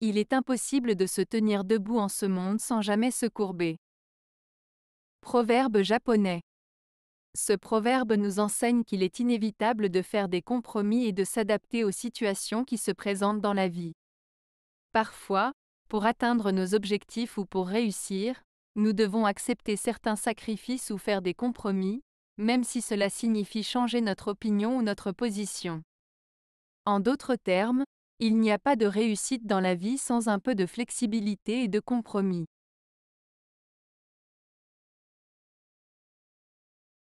Il est impossible de se tenir debout en ce monde sans jamais se courber. Proverbe japonais. Ce proverbe nous enseigne qu'il est inévitable de faire des compromis et de s'adapter aux situations qui se présentent dans la vie. Parfois, pour atteindre nos objectifs ou pour réussir, nous devons accepter certains sacrifices ou faire des compromis, même si cela signifie changer notre opinion ou notre position. En d'autres termes, il n'y a pas de réussite dans la vie sans un peu de flexibilité et de compromis.